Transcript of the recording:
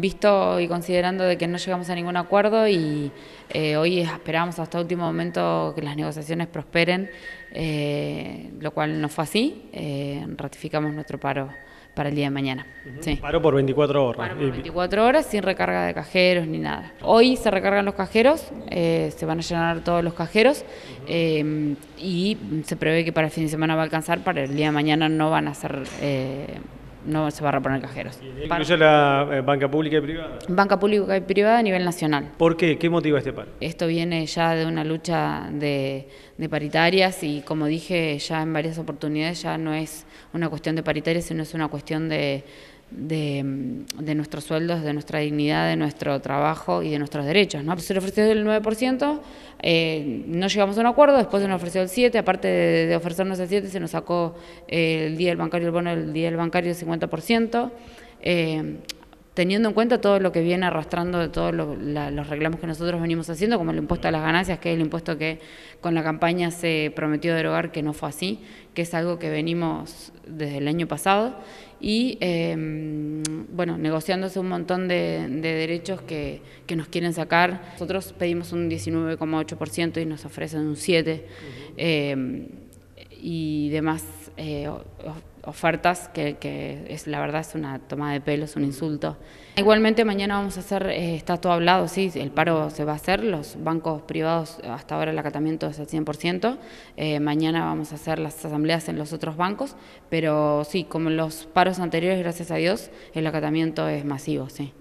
Visto y considerando de que no llegamos a ningún acuerdo y eh, hoy esperamos hasta último momento que las negociaciones prosperen, eh, lo cual no fue así, eh, ratificamos nuestro paro para el día de mañana. Paro por 24 horas. 24 horas sin recarga de cajeros ni nada. Hoy se recargan los cajeros, se van a llenar todos los cajeros y se prevé que para el fin de semana va a alcanzar, para el día de mañana no van a ser... Eh, no se va a reponer cajeros. incluye la eh, banca pública y privada? Banca pública y privada a nivel nacional. ¿Por qué? ¿Qué motiva este paro? Esto viene ya de una lucha de, de paritarias y como dije ya en varias oportunidades ya no es una cuestión de paritarias, sino es una cuestión de de, nuestros sueldos, de nuestra dignidad, de nuestro trabajo y de nuestros derechos. ¿no? Se le ofreció el 9%, eh, no llegamos a un acuerdo, después se nos ofreció el 7%, aparte de, ofrecernos el 7%, se nos sacó el día del bancario, el bono del día del bancario el 50% teniendo en cuenta todo lo que viene arrastrando de todos los reclamos que nosotros venimos haciendo, como el impuesto a las ganancias, que es el impuesto que con la campaña se prometió derogar, que no fue así, que es algo que venimos desde el año pasado, y em, bueno, negociándose un montón de, derechos que, nos quieren sacar. Nosotros pedimos un 19,8% y nos ofrecen un 7% em, y demás eh, ofertas, que, es, la verdad es una toma de pelo, es un insulto. Igualmente mañana vamos a hacer, eh, está todo hablado, sí, el paro se va a hacer, los bancos privados hasta ahora el acatamiento es al 100%, eh, mañana vamos a hacer las asambleas en los otros bancos, pero sí, como los paros anteriores, gracias a Dios, el acatamiento es masivo, sí.